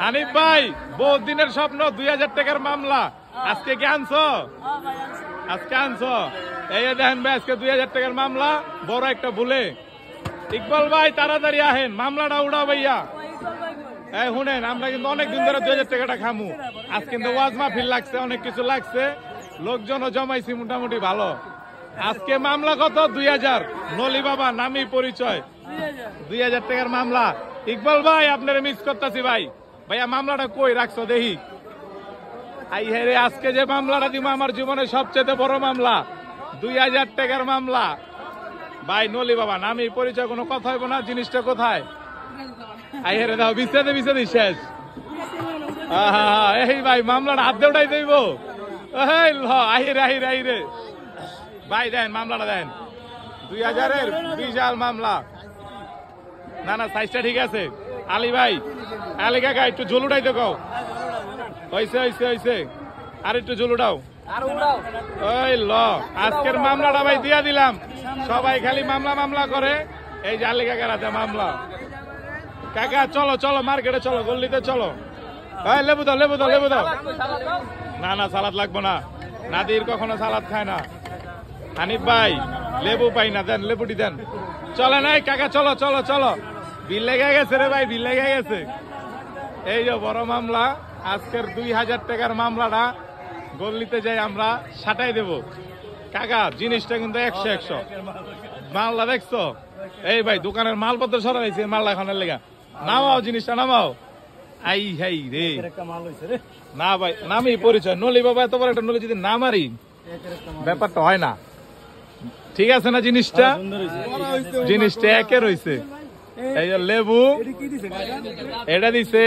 হানিফ ভাই বহুত দিনের স্বপ্ন দুই হাজার টাকার মামলা আজকে কি আনছো আজকে আনছো এই দেখেন ভাই আজকে দুই হাজার টাকার মামলা বড় একটা ভুলে ইকবাল ভাই তাড়াতাড়ি আহেন মামলাটা উড়াও ভাইয়া এই শুনেন আমরা কিন্তু অনেক দিন ধরে দুই হাজার টাকাটা খামু আজ কিন্তু ওয়াজ মাহফিল লাগছে অনেক কিছু লাগছে লোকজনও জমাইছি মোটামুটি ভালো আজকে মামলা কত দুই হাজার নলি বাবা নামি পরিচয় দুই হাজার টাকার মামলা ইকবাল ভাই আপনারা মিস করতেছি ভাই ভাইয়া মামলাটা কই রাখছো দেখি আই হেরে আজকে যে মামলাটা দিব আমার জীবনের সবচেয়ে বড় মামলা দুই হাজার টাকার মামলা ভাই নলি বাবা আমি পরিচয় কোনো কথা হইব না জিনিসটা কোথায় আই হেরে দাও বিস্তারিত বিস্তারিত শেষ এই ভাই মামলাটা হাত দেওয়াই দেব আহিরে আহিরে আহিরে ভাই দেন মামলাটা দেন দুই হাজারের বিশাল মামলা না না সাইজটা ঠিক আছে আলী ভাই আলী কাকা একটু ঝুলু উঠাই তো কও হয়েছে হয়েছে হয়েছে আর একটু জোল উঠাও ওই ল আজকের মামলাটা ভাই দিয়া দিলাম সবাই খালি মামলা মামলা করে এই যে আলী কাকার হাতে মামলা কাকা চলো চলো মার্কেটে চলো গল্লিতে চলো ভাই লেবু দাও লেবু দাও লেবু দাও না না সালাদ লাগবো না নাদির কখনো সালাদ খায় না হানিফ ভাই লেবু পাই না দেন লেবুটি দেন চলে নাই কাকা চলো চলো চলো বিল লেগে গেছে রে ভাই বিল লেগে গেছে এই যে বড় মামলা আজকের দুই হাজার টাকার মামলাটা গল্লিতে যাই আমরা সাটাই দেব কাকা জিনিসটা কিন্তু একশো একশো মালদা দেখছো এই ভাই দোকানের মালপত্র সরা হয়েছে মালদা খানের লেগা নামাও জিনিসটা নামাও আই হাই রে না ভাই নামি পরিচয় নলি বাবা এত একটা নলি যদি না মারি ব্যাপারটা হয় না ঠিক আছে না জিনিসটা হ্যাঁ, জিনিসটা একে রয়েছে এই লেবু এটা দিছে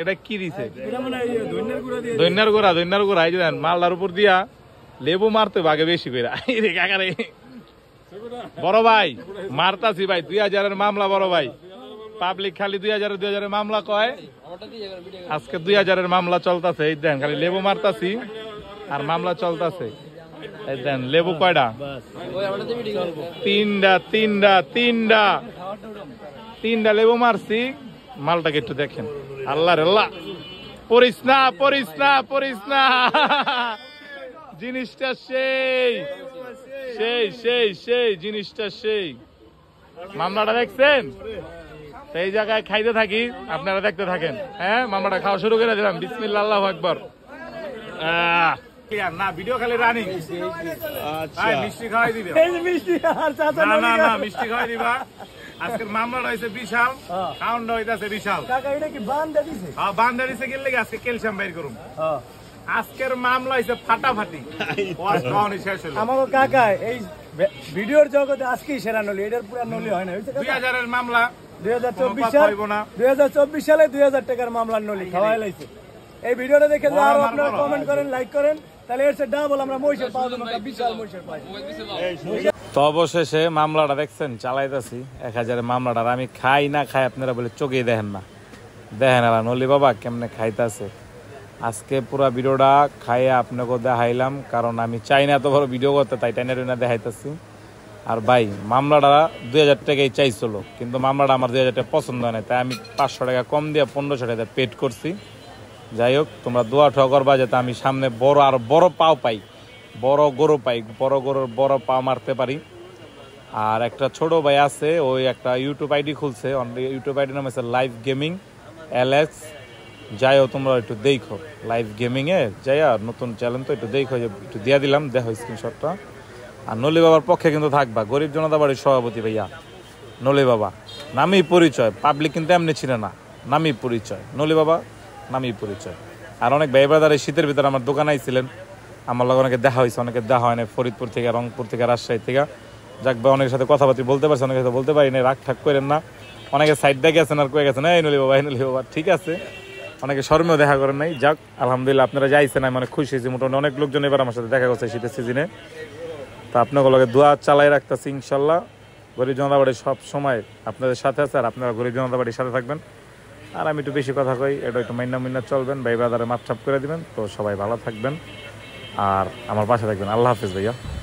এটা কি দিছে ধন্যার গোড়া ধন্যার গোড়া এই যে মালদার উপর দিয়া লেবু মারতে বাগে বেশি করে রে বড় ভাই মারতাছি ভাই দুই হাজারের মামলা বড় ভাই পাবলিক খালি দুই হাজারের দুই হাজারের মামলা কয় আজকে দুই হাজারের মামলা চলতেছে এই দেন খালি লেবু মারতাছি আর মামলা চলতেছে এই দেন লেবু কয়টা তিনটা তিনটা তিনটা তিন লেবু মারছি মালটাকে একটু দেখেন আল্লাহ আল্লাহ পরিস না পরিস না পরিস না জিনিসটা সেই সেই সেই সেই জিনিসটা সেই মামলাটা দেখছেন এই জায়গায় খাইতে থাকি আপনারা দেখতে থাকেন হ্যাঁ মামলাটা খাওয়া শুরু করে দিলাম বিসমিল্লা আল্লাহ আকবর আহ না আচ্ছা। হ্যাঁ। হ্যাঁ, হ্যাঁ। আজকের মামলা হয়েছে ফাটাফাটি শেষ হলো আমার কাকা এই ভিডিওর জগতে আজকে সেরা নলি এটার পুরা নলি হয় না দুই হাজারের মামলা দুই হাজার চব্বিশ সাল দুই হাজার চব্বিশ সালে দুই হাজার টাকার মামলার নলি খাওয়াই এই ভিডিওটা দেখে আরো আপনারা কমেন্ট করেন লাইক করেন তো অবশেষে মামলাটা দেখছেন চালাইতেছি এক হাজারের মামলাটা আমি খাই না খাই আপনারা বলে চোখেই দেখেন না দেখেন আর নলি বাবা কেমনে খাইতেছে আজকে পুরা ভিডিওটা খাই আপনাকে দেখাইলাম কারণ আমি চাই না এত বড় ভিডিও করতে তাই টাইনের দেখাইতেছি আর ভাই মামলাটা দুই হাজার টাকাই চাইছিল কিন্তু মামলাটা আমার দুই হাজার টাকা পছন্দ হয় না তাই আমি পাঁচশো টাকা কম দিয়ে পনেরোশো টাকা পেড করছি যাই হোক তোমরা দোয়া ঠোয়া করবা যাতে আমি সামনে বড় আর বড় পাও পাই বড় গরু পাই বড় গরুর বড় পা মারতে পারি আর একটা ছোট ভাই আছে ওই একটা ইউটিউব আইডি খুলছে ইউটিউব আইডি নাম আছে লাইভ গেমিং যাই হোক তোমরা একটু দেখো লাইভ গেমিংয়ে যাই আর নতুন চ্যানেল তো একটু দেখো একটু দিয়ে দিলাম দেখো স্ক্রিনশটটা আর নলি বাবার পক্ষে কিন্তু থাকবা গরিব জনতা বাড়ির সভাপতি ভাইয়া নলি বাবা নামই পরিচয় পাবলিক কিন্তু এমনি ছিল না নামই পরিচয় নলি বাবা নামই পরিচয় আর অনেক ভাই ব্রাদার এই শীতের ভিতরে আমার দোকান আইছিলেন আমার লগে অনেকে দেখা হয়েছে অনেকে দেখা হয় না ফরিদপুর থেকে রংপুর থেকে রাজশাহী থেকে যাক বা অনেকের সাথে কথাবার্তি বলতে পারছে অনেকের সাথে বলতে পারি না রাগ ঠাক করেন না অনেকে সাইড দেখে গেছেন আর কয়ে গেছেন এই নলি বাবা এই নলি বাবা ঠিক আছে অনেকে শর্মেও দেখা করেন নাই যাক আলহামদুলিল্লাহ আপনারা যাইছেন আমি অনেক খুশি হয়েছি মোটামুটি অনেক লোকজন এবার আমার সাথে দেখা করছে শীতের সিজনে তা লগে দোয়া চালাই রাখতেছি ইনশাল্লাহ গরিব জনতা বাড়ি সব সময় আপনাদের সাথে আছে আর আপনারা গরিব জনতা বাড়ির সাথে থাকবেন আর আমি একটু বেশি কথা কই এটা একটু মাইনা মাইনা চলবেন ভাই বাজারে মাপ ছাপ করে দিবেন তো সবাই ভালো থাকবেন আর আমার পাশে থাকবেন আল্লাহ হাফিজ ভাইয়া